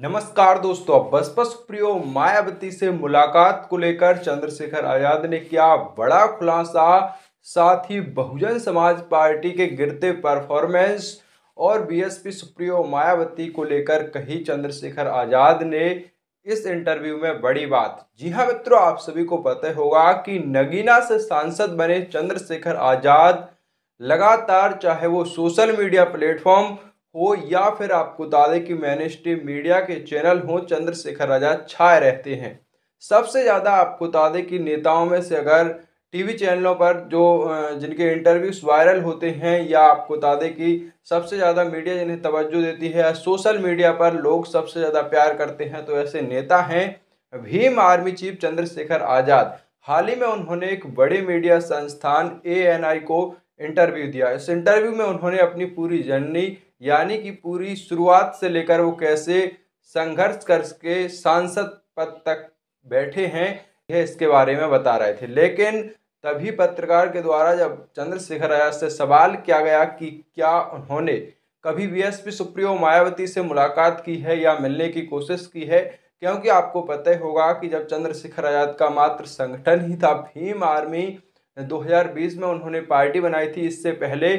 नमस्कार दोस्तों बसपा सुप्रियो मायावती से मुलाकात को लेकर चंद्रशेखर आजाद ने किया बड़ा खुलासा साथ ही बहुजन समाज पार्टी के गिरते परफॉर्मेंस और बीएसपी सुप्रियो मायावती को लेकर कही चंद्रशेखर आजाद ने इस इंटरव्यू में बड़ी बात जी हाँ मित्रों आप सभी को पता होगा कि नगीना से सांसद बने चंद्रशेखर आजाद लगातार चाहे वो सोशल मीडिया प्लेटफॉर्म हो या फिर आपको कि की मैनिस्ट्री मीडिया के चैनल हो चंद्रशेखर आजाद छाए रहते हैं सबसे ज़्यादा आपको दें कि नेताओं में से अगर टीवी चैनलों पर जो जिनके इंटरव्यूज वायरल होते हैं या आपको दें की सबसे ज़्यादा मीडिया जिन्हें तवज्जो देती है सोशल मीडिया पर लोग सबसे ज़्यादा प्यार करते हैं तो ऐसे नेता हैं भीम आर्मी चीफ चंद्रशेखर आज़ाद हाल ही में उन्होंने एक बड़े मीडिया संस्थान ए को इंटरव्यू दिया इस इंटरव्यू में उन्होंने अपनी पूरी जर्नी यानी कि पूरी शुरुआत से लेकर वो कैसे संघर्ष करके सांसद पद तक बैठे हैं यह इसके बारे में बता रहे थे लेकिन तभी पत्रकार के द्वारा जब चंद्रशेखर आजाद से सवाल किया गया कि क्या उन्होंने कभी बीएसपी सुप्रियो मायावती से मुलाकात की है या मिलने की कोशिश की है क्योंकि आपको पता ही होगा कि जब चंद्रशेखर आजाद का मात्र संगठन ही था भीम आर्मी 2020 में उन्होंने पार्टी बनाई थी इससे पहले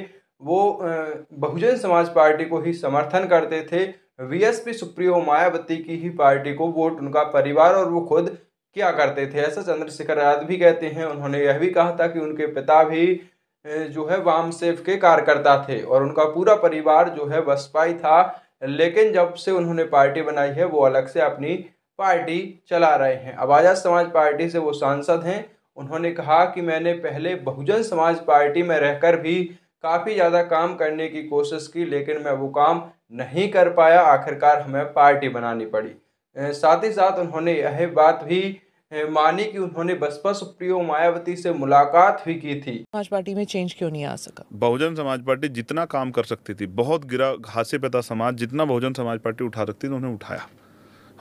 वो बहुजन समाज पार्टी को ही समर्थन करते थे वीएसपी सुप्रियो मायावती की ही पार्टी को वोट उनका परिवार और वो खुद किया करते थे ऐसा चंद्रशेखर आजाद भी कहते हैं उन्होंने यह भी कहा था कि उनके पिता भी जो है वाम सेफ के कार्यकर्ता थे और उनका पूरा परिवार जो है बसपाई था लेकिन जब से उन्होंने पार्टी बनाई है वो अलग से अपनी पार्टी चला रहे हैं अब आज़ाद समाज पार्टी से वो सांसद हैं उन्होंने कहा कि मैंने पहले बहुजन समाज पार्टी में रहकर भी काफ़ी ज़्यादा काम करने की कोशिश की लेकिन मैं वो काम नहीं कर पाया आखिरकार हमें पार्टी बनानी पड़ी साथ ही साथ उन्होंने यह बात भी मानी कि उन्होंने बसपा सुप्रियो मायावती से मुलाकात भी की थी समाज पार्टी में चेंज क्यों नहीं आ सका बहुजन समाज पार्टी जितना काम कर सकती थी बहुत गिरा घासे पे समाज जितना बहुजन समाज पार्टी उठा सकती थी उन्होंने उठाया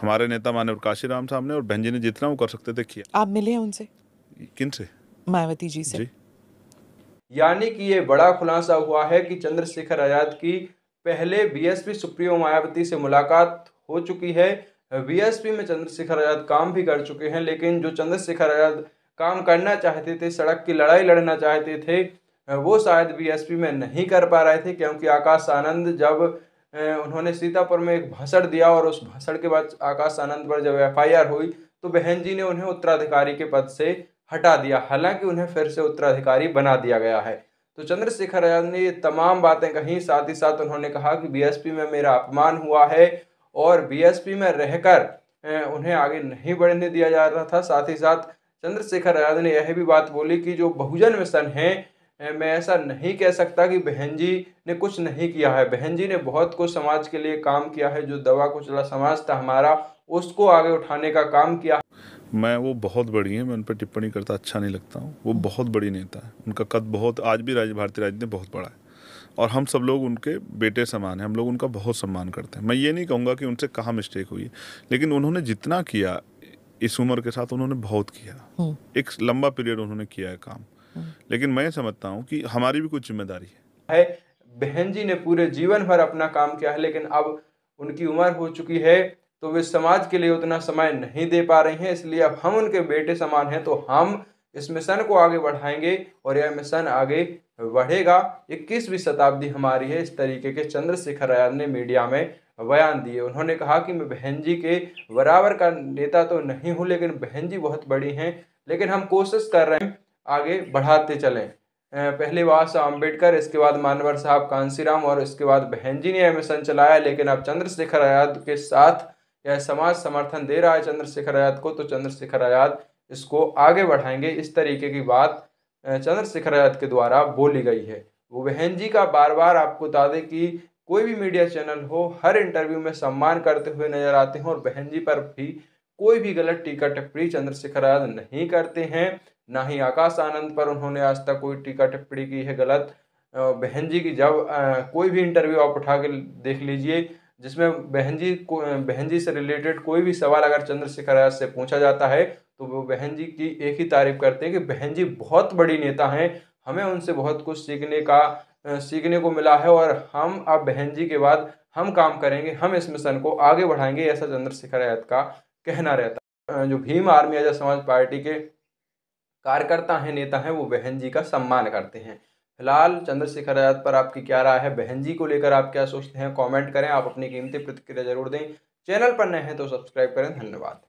हमारे नेता माने काशी राम साहब ने और बहन जी ने जितना वो कर सकते थे किया आप मिले हैं उनसे किन से मायावती जी से जी यानी कि ये बड़ा खुलासा हुआ है कि चंद्रशेखर आज़ाद की पहले बीएसपी सुप्रीमो मायावती से मुलाकात हो चुकी है बीएसपी में चंद्रशेखर आज़ाद काम भी कर चुके हैं लेकिन जो चंद्रशेखर आज़ाद काम करना चाहते थे सड़क की लड़ाई लड़ना चाहते थे वो शायद बीएसपी में नहीं कर पा रहे थे क्योंकि आकाश आनंद जब उन्होंने सीतापुर में एक भाषण दिया और उस भाषण के बाद आकाश आनंद पर जब एफ हुई तो बहन जी ने उन्हें उत्तराधिकारी के पद से हटा दिया हालांकि उन्हें फिर से उत्तराधिकारी बना दिया गया है तो चंद्रशेखर आजाद ने ये तमाम बातें कहीं साथ ही साथ उन्होंने कहा कि बीएसपी में मेरा अपमान हुआ है और बीएसपी में रहकर उन्हें आगे नहीं बढ़ने दिया जा रहा था साथ ही साथ चंद्रशेखर आजाद ने यह भी बात बोली कि जो बहुजन मिशन है मैं ऐसा नहीं कह सकता कि बहन जी ने कुछ नहीं किया है बहन जी ने बहुत कुछ समाज के लिए काम किया है जो दवा कुचला समाज था हमारा उसको आगे उठाने का काम किया मैं वो बहुत बड़ी हैं मैं उन पर टिप्पणी करता अच्छा नहीं लगता हूँ वो बहुत बड़ी नेता है उनका कद बहुत आज भी राज्य भारतीय राजनीति बहुत बड़ा है और हम सब लोग उनके बेटे समान हैं हम लोग उनका बहुत सम्मान करते हैं मैं ये नहीं कहूँगा कि उनसे कहाँ मिस्टेक हुई है लेकिन उन्होंने जितना किया इस उम्र के साथ उन्होंने बहुत किया हम्म। एक लंबा पीरियड उन्होंने किया है काम हम्म। लेकिन मैं समझता हूँ कि हमारी भी कुछ जिम्मेदारी है बहन जी ने पूरे जीवन भर अपना काम किया है लेकिन अब उनकी उम्र हो चुकी है तो वे समाज के लिए उतना समय नहीं दे पा रही हैं इसलिए अब हम उनके बेटे समान हैं तो हम इस मिशन को आगे बढ़ाएंगे और यह मिशन आगे बढ़ेगा इक्कीसवीं शताब्दी हमारी है इस तरीके के चंद्रशेखर आजाद ने मीडिया में बयान दिए उन्होंने कहा कि मैं बहन जी के बराबर का नेता तो नहीं हूँ लेकिन बहन जी बहुत बड़ी हैं लेकिन हम कोशिश कर रहे हैं आगे बढ़ाते चलें पहले बाबा साहब अम्बेडकर इसके बाद मानवर साहब कांसीराम और इसके बाद बहन जी ने यह मिशन चलाया लेकिन अब चंद्रशेखर आजाद के साथ यह समाज समर्थन दे रहा है चंद्रशेखर आज़ाद को तो चंद्रशेखर आज़ाद इसको आगे बढ़ाएंगे इस तरीके की बात चंद्रशेखर आज़ाद के द्वारा बोली गई है वो बहन जी का बार बार आपको बता दें कि कोई भी मीडिया चैनल हो हर इंटरव्यू में सम्मान करते हुए नजर आते हैं और बहन जी पर भी कोई भी गलत टीका टिप्पणी चंद्रशेखर आज़ाद नहीं करते हैं ना ही आकाश आनंद पर उन्होंने आज तक कोई टीका टिप्पणी की है गलत बहन जी की जब कोई भी इंटरव्यू आप उठा के देख लीजिए जिसमें बहन जी को बहन जी से रिलेटेड कोई भी सवाल अगर चंद्रशेखर आजाद से पूछा जाता है तो वो बहन जी की एक ही तारीफ करते हैं कि बहन जी बहुत बड़ी नेता हैं हमें उनसे बहुत कुछ सीखने का सीखने को मिला है और हम अब बहन जी के बाद हम काम करेंगे हम इस मिशन को आगे बढ़ाएंगे ऐसा चंद्रशेखर आजाद का कहना रहता जो भीम आर्मी आजाद समाज पार्टी के कार्यकर्ता हैं नेता हैं वो बहन जी का सम्मान करते हैं फिलहाल चंद्रशेखर आजाद पर आपकी क्या राय है बहन जी को लेकर आप क्या सोचते हैं कमेंट करें आप अपनी कीमती प्रतिक्रिया जरूर दें चैनल पर नए हैं तो सब्सक्राइब करें धन्यवाद